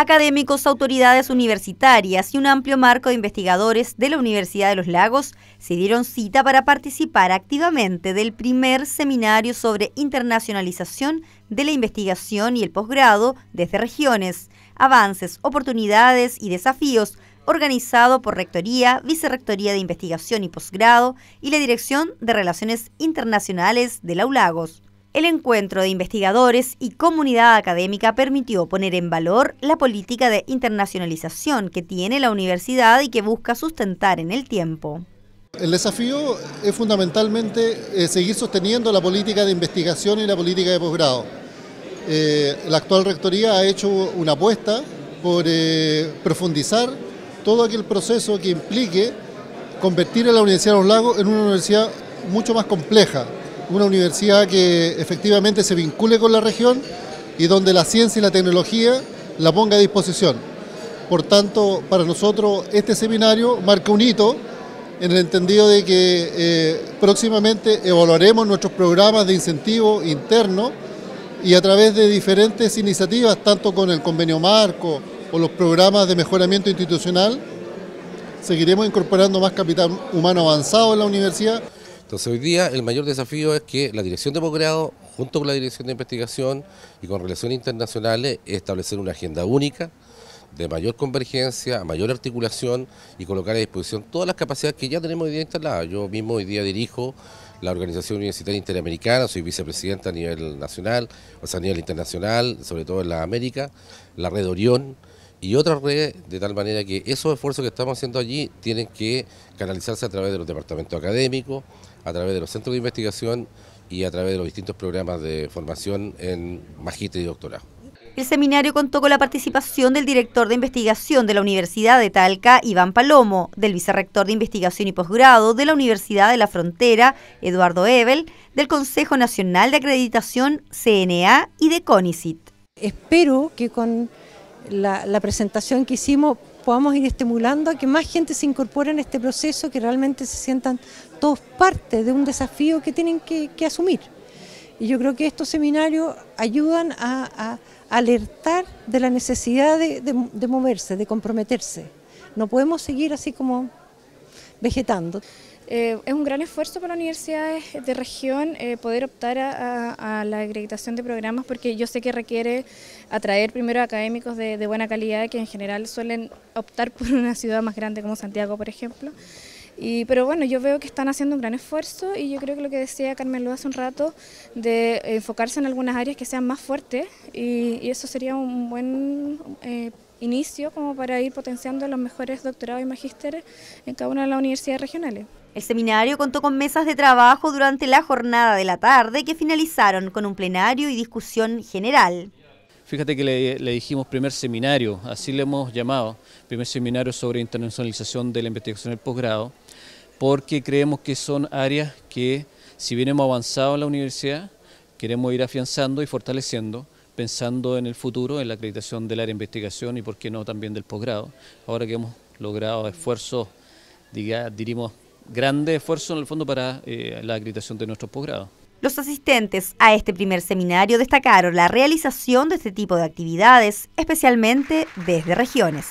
académicos, autoridades universitarias y un amplio marco de investigadores de la Universidad de los Lagos se dieron cita para participar activamente del primer seminario sobre internacionalización de la investigación y el posgrado desde regiones, avances, oportunidades y desafíos organizado por Rectoría, Vicerrectoría de Investigación y Posgrado y la Dirección de Relaciones Internacionales de la ULAGOS. El encuentro de investigadores y comunidad académica permitió poner en valor la política de internacionalización que tiene la universidad y que busca sustentar en el tiempo. El desafío es fundamentalmente eh, seguir sosteniendo la política de investigación y la política de posgrado. Eh, la actual rectoría ha hecho una apuesta por eh, profundizar todo aquel proceso que implique convertir a la Universidad de Los Lagos en una universidad mucho más compleja, una universidad que efectivamente se vincule con la región y donde la ciencia y la tecnología la ponga a disposición. Por tanto, para nosotros este seminario marca un hito en el entendido de que eh, próximamente evaluaremos nuestros programas de incentivo interno y a través de diferentes iniciativas, tanto con el convenio marco o los programas de mejoramiento institucional, seguiremos incorporando más capital humano avanzado en la universidad. Entonces hoy día el mayor desafío es que la dirección de posgrado, junto con la dirección de investigación y con relaciones internacionales, establecer una agenda única de mayor convergencia, mayor articulación y colocar a disposición todas las capacidades que ya tenemos hoy día instaladas. Yo mismo hoy día dirijo la Organización Universitaria Interamericana, soy vicepresidenta a nivel nacional, o sea, a nivel internacional, sobre todo en la América, la Red Orión, y otras redes, de tal manera que esos esfuerzos que estamos haciendo allí tienen que canalizarse a través de los departamentos académicos, a través de los centros de investigación y a través de los distintos programas de formación en magíster y doctorado. El seminario contó con la participación del director de investigación de la Universidad de Talca, Iván Palomo, del vicerrector de investigación y posgrado de la Universidad de la Frontera, Eduardo Ebel, del Consejo Nacional de Acreditación, CNA, y de CONICIT. Espero que con la, presentación que hicimos podamos ir estimulando a que más gente se incorpore en este proceso, que realmente se sientan todos parte de un desafío que tienen que, asumir. Y yo creo que estos seminarios ayudan a, alertar de la necesidad de moverse, de comprometerse. No podemos seguir así como vegetando. Eh, es un gran esfuerzo para universidades de región eh, poder optar a, la acreditación de programas porque yo sé que requiere atraer primero académicos de, buena calidad que en general suelen optar por una ciudad más grande como Santiago, por ejemplo. Y, pero bueno, yo veo que están haciendo un gran esfuerzo y yo creo que lo que decía Carmen Luz hace un rato, de enfocarse en algunas áreas que sean más fuertes y, eso sería un buen... Eh, inicio como para ir potenciando los mejores doctorados y magísteres en cada una de las universidades regionales. El seminario contó con mesas de trabajo durante la jornada de la tarde que finalizaron con un plenario y discusión general. Fíjate que le, le, dijimos primer seminario, así le hemos llamado, primer seminario sobre internacionalización de la investigación del posgrado, porque creemos que son áreas que, si bien hemos avanzado en la universidad, queremos ir afianzando y fortaleciendo, pensando en el futuro, en la acreditación del área de investigación y, por qué no, también del posgrado. Ahora que hemos logrado esfuerzos, diríamos, grandes esfuerzos en el fondo para eh, la acreditación de nuestros posgrados. Los asistentes a este primer seminario destacaron la realización de este tipo de actividades, especialmente desde regiones.